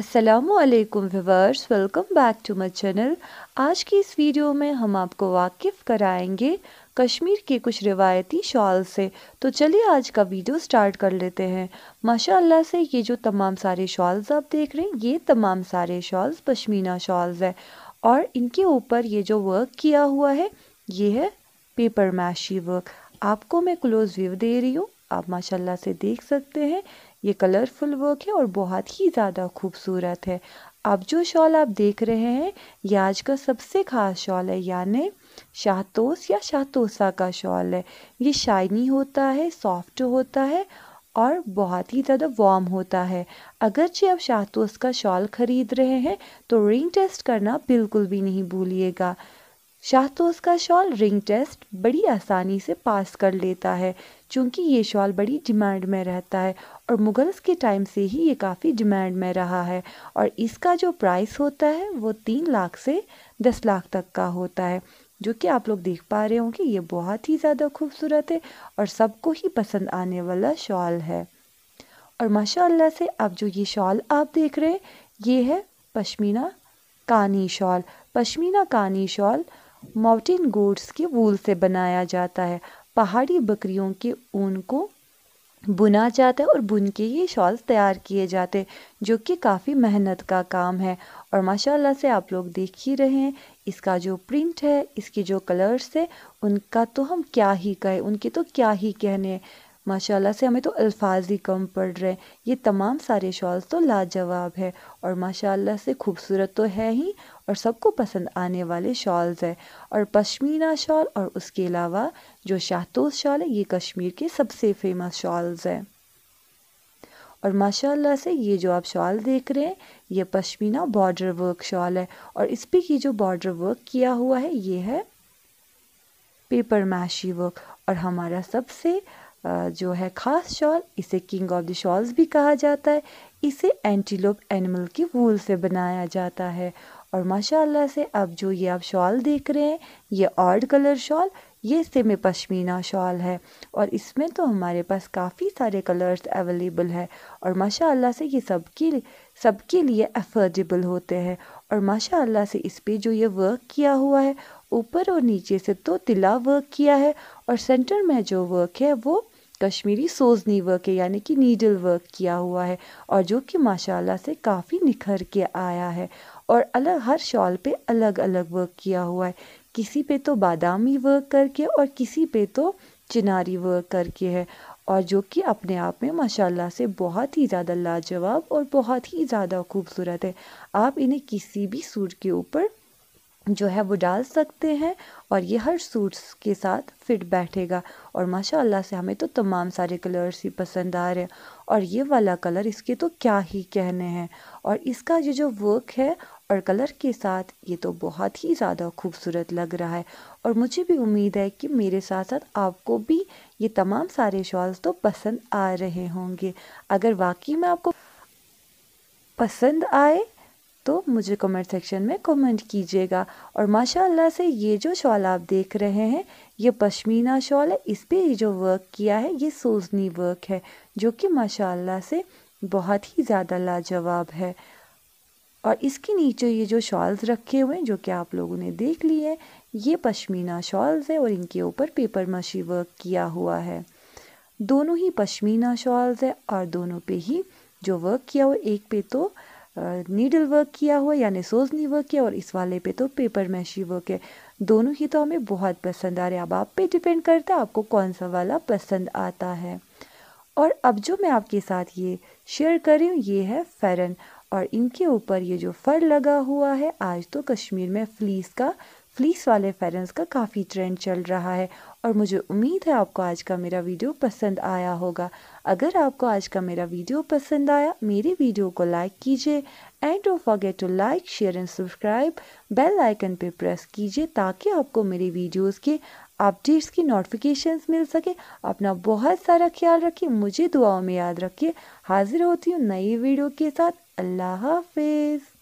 Aslam viewers welcome back to my channel आज की इस वीडियो में हम आपको वाकिफ़ कराएंगे कश्मीर के कुछ रिवायती शॉल से तो चलिए आज का वीडियो स्टार्ट कर लेते हैं माशाल्लाह से ये जो तमाम सारे शॉल्स आप देख रहे हैं ये तमाम सारे शॉल्स पश्मीना शॉल्स है और इनके ऊपर ये जो वर्क किया हुआ है ये है पेपर मैशी वर्क आपको मैं क्लोज़ व्यू दे रही हूँ आप माशाल्लाह से देख सकते हैं ये कलरफुल वर्क है और बहुत ही ज़्यादा खूबसूरत है अब जो शॉल आप देख रहे हैं ये आज का सबसे ख़ास शॉल है यानि शाहतोस या शाहतोसा का शॉल है ये शाइनी होता है सॉफ्ट होता है और बहुत ही ज़्यादा वार्म होता है अगरचे आप शाहतोस का शॉल ख़रीद रहे हैं तो रिंग टेस्ट करना बिल्कुल भी नहीं भूलिएगा शाह तो उसका शॉल रिंग टेस्ट बड़ी आसानी से पास कर लेता है क्योंकि ये शॉल बड़ी डिमांड में रहता है और मुगल्स के टाइम से ही ये काफ़ी डिमांड में रहा है और इसका जो प्राइस होता है वो तीन लाख से दस लाख तक का होता है जो कि आप लोग देख पा रहे होंगे ये बहुत ही ज़्यादा खूबसूरत है और सबको ही पसंद आने वाला शॉल है और माशाल्लाह से अब जो ये शॉल आप देख रहे हैं ये है पश्मीना कानी शॉल पश्मीना कानी शॉल माउंटेन गोड्स के वूल से बनाया जाता है पहाड़ी बकरियों के ऊन को बुना जाता है और बुन के ये शॉल्स तैयार किए जाते हैं जो कि काफ़ी मेहनत का काम है और माशाल्लाह से आप लोग देख ही रहे हैं इसका जो प्रिंट है इसके जो कलर्स है उनका तो हम क्या ही कहें उनके तो क्या ही कहने माशाल्लाह से हमें तो अल्फाज ही कम पड़ रहे हैं ये तमाम सारे शॉल्स तो लाजवाब है और माशाल्लाह से खूबसूरत तो है ही और सबको पसंद आने वाले शॉल्स है और पश्मीना शॉल और उसके अलावा जो शाहतोज शॉल है ये कश्मीर के सबसे फेमस शॉल्स हैं और माशाल्लाह से ये जो आप शॉल देख रहे हैं ये पश्मीना बॉर्डर वर्क शॉल है और इस पर जो बॉर्डर वर्क किया हुआ है ये है पेपर मैशी वर्क और हमारा सबसे जो है ख़ास शॉल इसे किंग ऑफ द शॉल्स भी कहा जाता है इसे एंटीलोप एनिमल की वूल से बनाया जाता है और माशाल्लाह से अब जो ये आप शॉल देख रहे हैं ये ऑर्ड कलर शॉल ये सेमी पश्मीना शॉल है और इसमें तो हमारे पास काफ़ी सारे कलर्स अवेलेबल है और माशाल्लाह से ये सबके सबके लिए अफोर्डेबल होते हैं और माशाल्लाह से इस पर जो ये वर्क किया हुआ है ऊपर और नीचे से तो तिला वर्क किया है और सेंटर में जो वर्क है वो कश्मीरी सोजनी वर्क है यानी कि नीडल वर्क किया हुआ है और जो कि माशाल्लाह से काफ़ी निखर के आया है और अलग हर शॉल पे अलग अलग वर्क किया हुआ है किसी पे तो बादामी वर्क करके और किसी पे तो चिनारी वर्क करके है और जो कि अपने आप में माशाल्लाह से बहुत ही ज़्यादा लाजवाब और बहुत ही ज़्यादा खूबसूरत है आप इन्हें किसी भी सूट के ऊपर जो है वो डाल सकते हैं और ये हर सूट्स के साथ फिट बैठेगा और माशाल्लाह से हमें तो तमाम सारे कलर्स ही पसंद आ रहे हैं और ये वाला कलर इसके तो क्या ही कहने हैं और इसका ये जो वर्क है और कलर के साथ ये तो बहुत ही ज़्यादा खूबसूरत लग रहा है और मुझे भी उम्मीद है कि मेरे साथ साथ आपको भी ये तमाम सारे शॉल्स तो पसंद आ रहे होंगे अगर वाकई में आपको पसंद आए तो मुझे कमेंट सेक्शन में कमेंट कीजिएगा और माशाल्लाह से ये जो शॉल आप देख रहे हैं ये पश्मीना शॉल है इस पर जो वर्क किया है ये सोजनी वर्क है जो कि माशाल्लाह से बहुत ही ज़्यादा लाजवाब है और इसके नीचे ये जो शॉल्स रखे हुए हैं जो कि आप लोगों ने देख लिए हैं ये पश्मीना शॉल्स है और इनके ऊपर पेपर मशी वर्क किया हुआ है दोनों ही पश्मीना शॉल्स है और दोनों पे ही जो वर्क किया हुआ एक पे तो नीडल वर्क किया हुआ यानी सोजनी वर्क है और इस वाले पे तो पेपर मैशी वर्क है दोनों ही तो हमें बहुत पसंद आ रहे हैं अब आप पे डिपेंड करता है आपको कौन सा वाला पसंद आता है और अब जो मैं आपके साथ ये शेयर कर रही हूँ ये है फेरन और इनके ऊपर ये जो फर लगा हुआ है आज तो कश्मीर में फ्लीस का फ्लीस वाले फेरेंस का काफ़ी ट्रेंड चल रहा है और मुझे उम्मीद है आपको आज का मेरा वीडियो पसंद आया होगा अगर आपको आज का मेरा वीडियो पसंद आया मेरे वीडियो को लाइक कीजिए and don't forget to like share and subscribe bell icon पर प्रेस कीजिए ताकि आपको मेरे वीडियोज़ के अपडेट्स की नोटिफिकेशंस मिल सके अपना बहुत सारा ख्याल रखिए मुझे दुआओं में याद रखिए हाजिर होती हूँ नई वीडियो के साथ अल्लाह हाफिज़